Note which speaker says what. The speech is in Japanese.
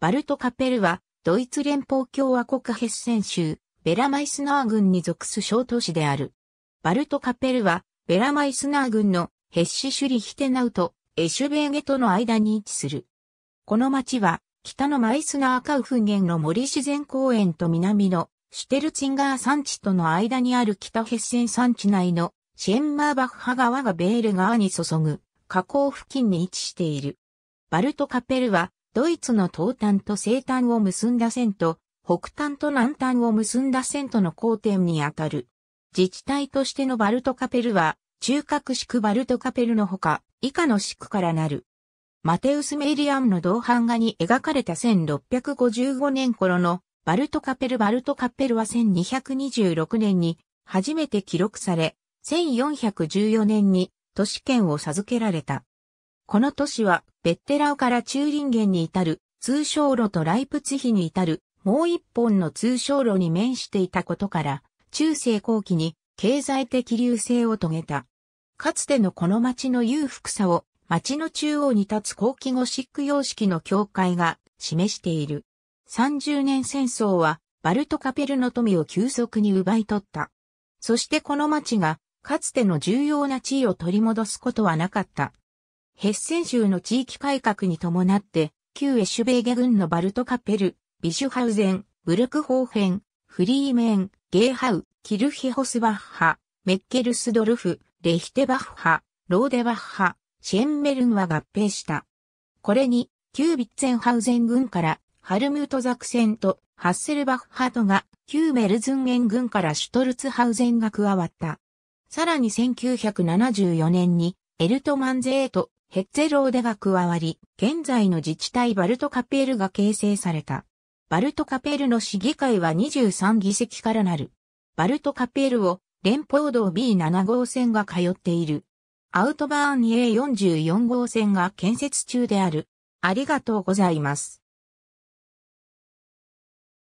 Speaker 1: バルトカペルは、ドイツ連邦共和国ヘッセン州、ベラマイスナー郡に属す小都市である。バルトカペルは、ベラマイスナー郡のヘッシシュリヒテナウとエシュベーゲとの間に位置する。この町は、北のマイスナーカウフンゲンの森自然公園と南のシュテルツィンガー山地との間にある北ヘッセン山地内のシェンマーバッハ川がベール川に注ぐ河口付近に位置している。バルトカペルはドイツの東端と西端を結んだ線と、北端と南端を結んだ線との交点にあたる。自治体としてのバルトカペルは、中核宿バルトカペルのほか、以下の宿からなる。マテウス・メイリアムの銅版画に描かれた1655年頃のバルトカペルバルトカペルは1226年に初めて記録され、1414年に都市圏を授けられた。この都市は、ベッテラウからチューリンゲンに至る、通称路とライプツヒに至る、もう一本の通称路に面していたことから、中世後期に経済的流星を遂げた。かつてのこの町の裕福さを、町の中央に立つ後期ゴシック様式の境界が示している。30年戦争は、バルトカペルの富を急速に奪い取った。そしてこの町が、かつての重要な地位を取り戻すことはなかった。ヘッセン州の地域改革に伴って、旧エシュベーゲ軍のバルトカペル、ビシュハウゼン、ブルクホーフェン、フリーメン、ゲーハウ、キルヒホスバッハ、メッケルスドルフ、レヒテバッハ、ローデバッハ、シェンメルンは合併した。これに、旧ビッツェンハウゼン軍から、ハルムートザクセンと、ハッセルバッハとが、旧メルズンゲン軍からシュトルツハウゼンが加わった。さらに1974年に、エルトマンゼート、ヘッゼローデが加わり、現在の自治体バルトカペールが形成された。バルトカペールの市議会は23議席からなる。バルトカペールを連邦道 B7 号線が通っている。アウトバーン A44 号線が建設中である。ありがとうございます。